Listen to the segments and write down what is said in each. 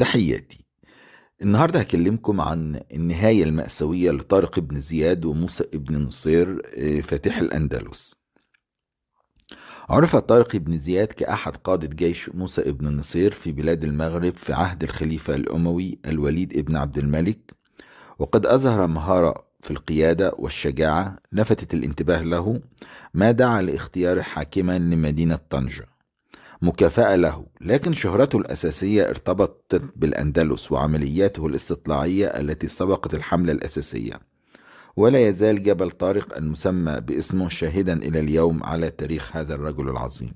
تحياتي النهاردة هكلمكم عن النهاية المأساوية لطارق ابن زياد وموسى ابن نصير آه، فاتح الأندلس عرف طارق ابن زياد كأحد قادة جيش موسى ابن نصير في بلاد المغرب في عهد الخليفة الأموي الوليد ابن عبد الملك وقد أظهر مهارة في القيادة والشجاعة لفتت الانتباه له ما دعا لاختياره حاكما لمدينة طنجة مكافأة له لكن شهرته الأساسية ارتبطت بالأندلس وعملياته الاستطلاعية التي سبقت الحملة الأساسية ولا يزال جبل طارق المسمى باسمه شاهدا إلى اليوم على تاريخ هذا الرجل العظيم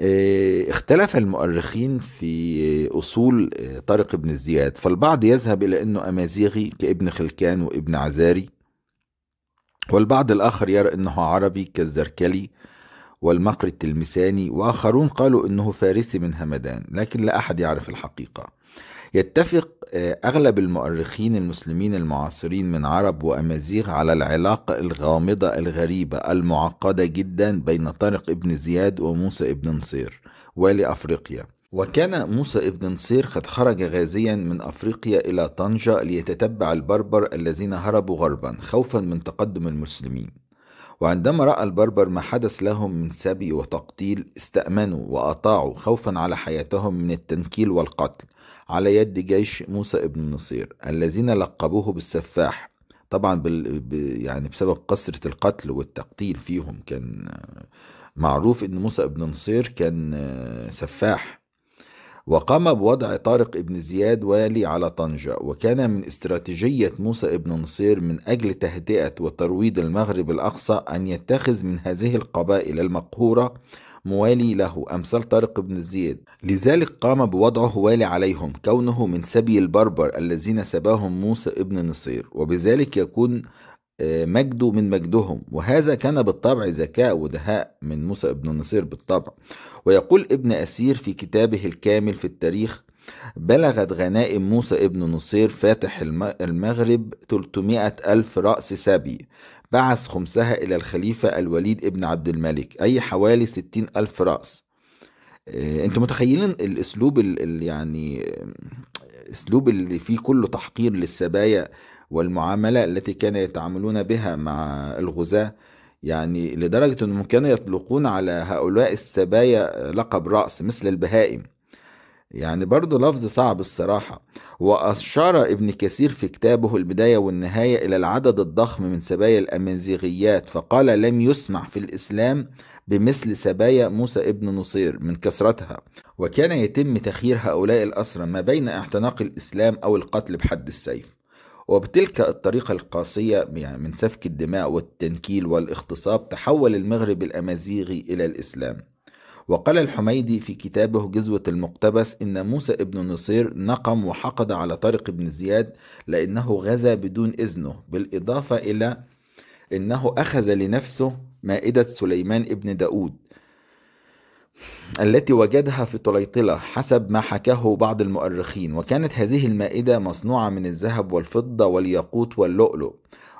آه، اختلف المؤرخين في أصول آه، طارق بن زياد فالبعض يذهب إلى أنه أمازيغي كابن خلكان وابن عزاري والبعض الآخر يرى أنه عربي كالزركلي والمقري التلمساني وآخرون قالوا إنه فارسي من همدان لكن لا أحد يعرف الحقيقة يتفق آه، أغلب المؤرخين المسلمين المعاصرين من عرب وأمازيغ على العلاقة الغامضة الغريبة المعقدة جدا بين طارق ابن زياد وموسى ابن نصير والي أفريقيا وكان موسى ابن نصير قد خرج غازيا من افريقيا الى طنجه ليتتبع البربر الذين هربوا غربا خوفا من تقدم المسلمين وعندما رأى البربر ما حدث لهم من سبي وتقتيل استأمنوا وأطاعوا خوفا على حياتهم من التنكيل والقتل على يد جيش موسى ابن النصير الذين لقبوه بالسفاح طبعا بال... ب... يعني بسبب قسرة القتل والتقتيل فيهم كان معروف ان موسى ابن نصير كان سفاح وقام بوضع طارق ابن زياد والي على طنجة وكان من استراتيجية موسى ابن نصير من أجل تهدئة وترويض المغرب الأقصى أن يتخذ من هذه القبائل المقهورة موالي له أمثال طارق بن زياد لذلك قام بوضعه والي عليهم كونه من سبي البربر الذين سباهم موسى ابن نصير وبذلك يكون مجد من مجدهم وهذا كان بالطبع ذكاء ودهاء من موسى ابن النصير بالطبع ويقول ابن أسير في كتابه الكامل في التاريخ بلغت غنائم موسى ابن نصير فاتح المغرب 300 ألف رأس سبي بعث خمسها إلى الخليفة الوليد ابن عبد الملك أي حوالي 60 ألف رأس آه، أنتم متخيلين الاسلوب اللي يعني اسلوب اللي فيه كله تحقير للسبايا والمعاملة التي كان يتعاملون بها مع الغزاة يعني لدرجة أنهم كانوا يطلقون على هؤلاء السبايا لقب رأس مثل البهائم يعني برضه لفظ صعب الصراحة وأشار ابن كثير في كتابه البداية والنهاية إلى العدد الضخم من سبايا الامازيغيات فقال لم يسمح في الإسلام بمثل سبايا موسى ابن نصير من كثرتها وكان يتم تخيير هؤلاء الأسرى ما بين اعتناق الإسلام أو القتل بحد السيف وبتلك الطريقة القاسية يعني من سفك الدماء والتنكيل والاغتصاب تحول المغرب الأمازيغي إلى الإسلام وقال الحميدي في كتابه جزوة المقتبس إن موسى ابن نصير نقم وحقد على طارق بن زياد لأنه غزا بدون إذنه بالإضافة إلى أنه أخذ لنفسه مائدة سليمان ابن داود التي وجدها في طليطلة حسب ما حكاه بعض المؤرخين وكانت هذه المائدة مصنوعة من الذهب والفضة والياقوت واللؤلؤ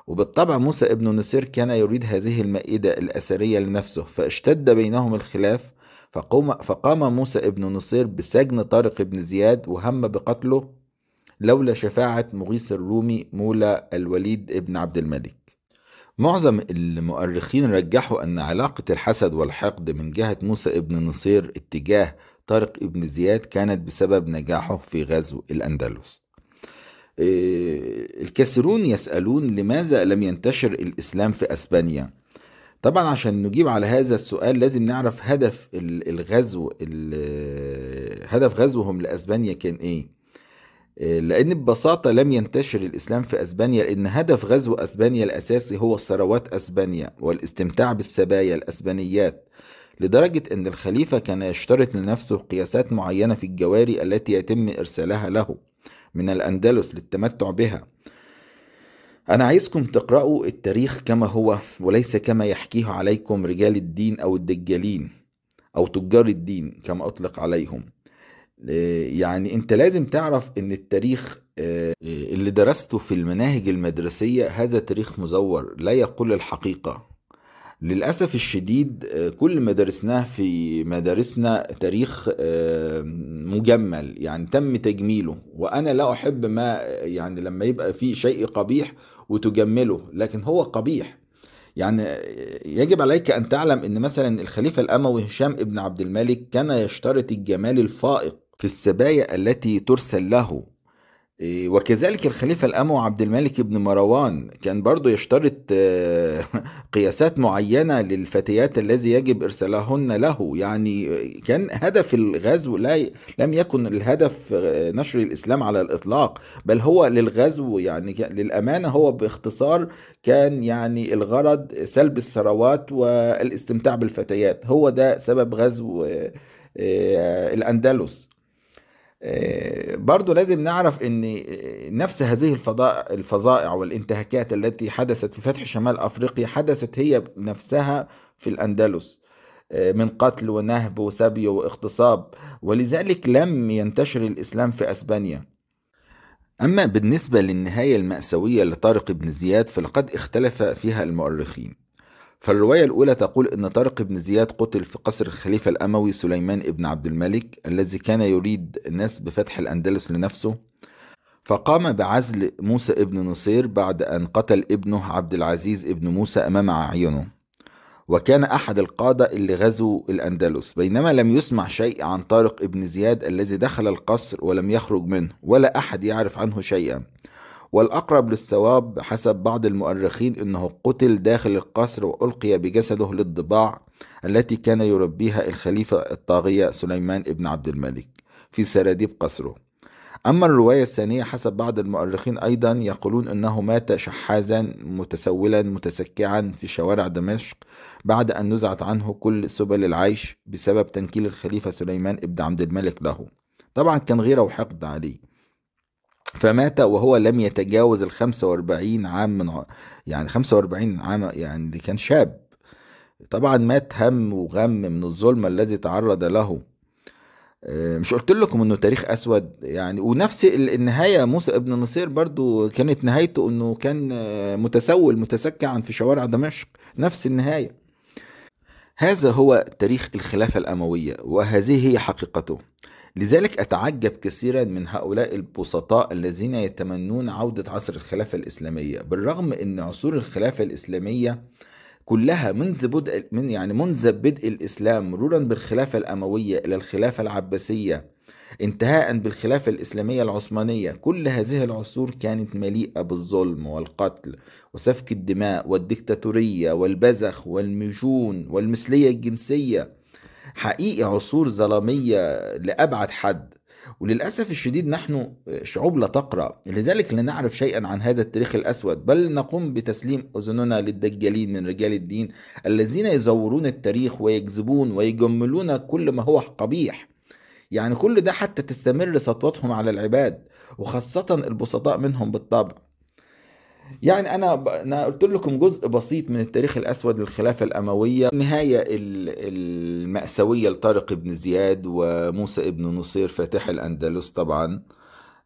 وبالطبع موسى ابن نصير كان يريد هذه المائدة الأثرية لنفسه فاشتد بينهم الخلاف فقوم فقام موسى ابن نصير بسجن طارق بن زياد وهم بقتله لولا شفاعة مغيث الرومي مولى الوليد ابن عبد الملك معظم المؤرخين رجحوا أن علاقة الحسد والحقد من جهة موسى ابن نصير اتجاه طارق ابن زياد كانت بسبب نجاحه في غزو الأندلس إيه، الكثيرون يسألون لماذا لم ينتشر الإسلام في أسبانيا طبعا عشان نجيب على هذا السؤال لازم نعرف هدف الغزو هدف غزوهم لأسبانيا كان إيه لأن ببساطة لم ينتشر الإسلام في أسبانيا لأن هدف غزو أسبانيا الأساسي هو ثروات أسبانيا والاستمتاع بالسبايا الأسبانيات لدرجة أن الخليفة كان يشترط لنفسه قياسات معينة في الجواري التي يتم إرسالها له من الأندلس للتمتع بها أنا عايزكم تقرأوا التاريخ كما هو وليس كما يحكيه عليكم رجال الدين أو الدجالين أو تجار الدين كما أطلق عليهم آه، يعني انت لازم تعرف ان التاريخ آه، اللي درسته في المناهج المدرسية هذا تاريخ مزور لا يقول الحقيقة للأسف الشديد آه، كل ما درسناه في مدارسنا تاريخ مجمل يعني تم تجميله وأنا لا أحب ما يعني لما يبقى في شيء قبيح وتجمله لكن هو قبيح يعني يجب عليك أن تعلم أن مثلا الخليفة الأموي هشام ابن عبد الملك كان يشترط الجمال الفائق في السبايا التي ترسل له إيه، وكذلك الخليفة الأموي عبد الملك بن مروان كان برضو يشترط آه، قياسات معينة للفتيات الذي يجب إرسالهن له يعني آه، كان هدف الغزو لا لم يكن الهدف آه، نشر الإسلام على الإطلاق بل هو للغزو يعني للأمانة هو باختصار كان يعني الغرض سلب الثروات والاستمتاع بالفتيات هو ده سبب غزو الأندلس برضو لازم نعرف ان نفس هذه الفظائع والانتهاكات التي حدثت في فتح شمال افريقيا حدثت هي نفسها في الاندلس من قتل ونهب وسبي واغتصاب ولذلك لم ينتشر الاسلام في اسبانيا اما بالنسبه للنهايه الماساويه لطارق بن زياد فلقد اختلف فيها المؤرخين فالرواية الأولى تقول أن طارق بن زياد قتل في قصر الخليفة الأموي سليمان بن عبد الملك الذي كان يريد الناس بفتح الأندلس لنفسه فقام بعزل موسى ابن نصير بعد أن قتل ابنه عبد العزيز ابن موسى أمام أعينه وكان أحد القادة اللي غزوا الأندلس بينما لم يسمع شيء عن طارق ابن زياد الذي دخل القصر ولم يخرج منه ولا أحد يعرف عنه شيئا والأقرب للصواب حسب بعض المؤرخين أنه قتل داخل القصر وألقي بجسده للضباع التي كان يربيها الخليفة الطاغية سليمان بن عبد الملك في سراديب قصره أما الرواية الثانية حسب بعض المؤرخين أيضا يقولون أنه مات شحاذا متسولا متسكعا في شوارع دمشق بعد أن نزعت عنه كل سبل العيش بسبب تنكيل الخليفة سليمان بن عبد الملك له طبعا كان غيره وحقد عليه فمات وهو لم يتجاوز ال 45 عام من يعني 45 عام يعني دي كان شاب طبعا مات هم وغم من الظلم الذي تعرض له آه، مش قلت لكم انه تاريخ اسود يعني ونفس النهايه موسى ابن نصير برضو كانت نهايته انه كان آه، متسول متسكعا في شوارع دمشق نفس النهايه هذا هو تاريخ الخلافه الامويه وهذه هي حقيقته لذلك أتعجب كثيرا من هؤلاء البسطاء الذين يتمنون عودة عصر الخلافة الإسلامية بالرغم أن عصور الخلافة الإسلامية كلها منذ بدء من يعني منذ بدء الإسلام مرورا بالخلافة الأموية إلى الخلافة العباسية انتهاء بالخلافة الإسلامية العثمانية كل هذه العصور كانت مليئة بالظلم والقتل وسفك الدماء والديكتاتورية والبزخ والمجون والمثلية الجنسية حقيقي عصور ظلامية لأبعد حد وللأسف الشديد نحن شعوب لا تقرأ لذلك لا نعرف شيئا عن هذا التاريخ الأسود بل نقوم بتسليم أذننا للدجالين من رجال الدين الذين يزورون التاريخ ويكذبون ويجملون كل ما هو قبيح يعني كل ده حتى تستمر سطوتهم على العباد وخاصة البسطاء منهم بالطبع يعني انا ب... انا قلت لكم جزء بسيط من التاريخ الاسود للخلافه الامويه النهايه الماساويه لطارق بن زياد وموسى ابن نصير فاتح الاندلس طبعا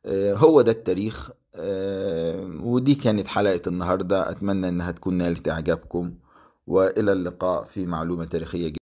آه، هو ده التاريخ آه، ودي كانت حلقه النهارده اتمنى انها تكون نالت اعجابكم والى اللقاء في معلومه تاريخيه جديدة.